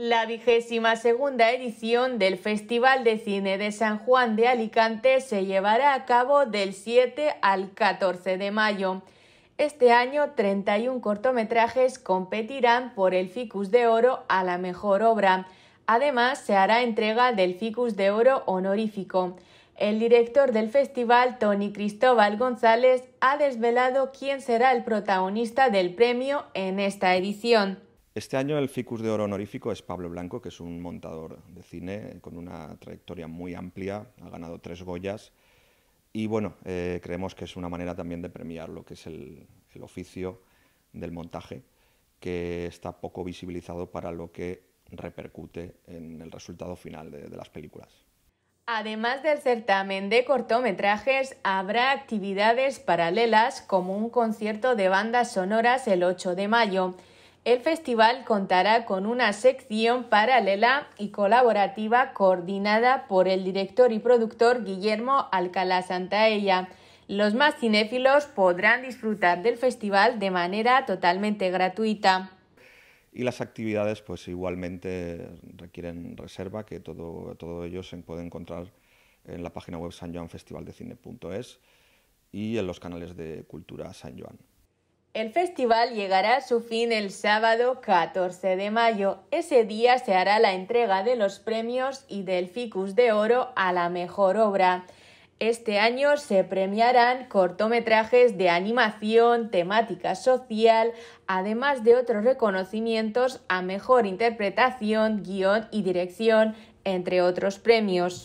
La vigésima segunda edición del Festival de Cine de San Juan de Alicante se llevará a cabo del 7 al 14 de mayo. Este año 31 cortometrajes competirán por el Ficus de Oro a la mejor obra. Además, se hará entrega del Ficus de Oro honorífico. El director del festival, Tony Cristóbal González, ha desvelado quién será el protagonista del premio en esta edición. Este año el Ficus de Oro honorífico es Pablo Blanco, que es un montador de cine con una trayectoria muy amplia, ha ganado tres Goyas y bueno, eh, creemos que es una manera también de premiar lo que es el, oficio del montaje, que está poco visibilizado para lo que repercute en el resultado final de, de las películas. Además del certamen de cortometrajes, habrá actividades paralelas como un concierto de bandas sonoras el 8 de mayo el festival contará con una sección paralela y colaborativa coordinada por el director y productor Guillermo Alcalá Santaella. Los más cinéfilos podrán disfrutar del festival de manera totalmente gratuita. Y las actividades, pues igualmente requieren reserva, que todo, todo ello se puede encontrar en la página web sanjoanfestivaldecine.es y en los canales de Cultura San Joan. El festival llegará a su fin el sábado 14 de mayo. Ese día se hará la entrega de los premios y del Ficus de Oro a la mejor obra. Este año se premiarán cortometrajes de animación, temática social, además de otros reconocimientos a mejor interpretación, guión y dirección, entre otros premios.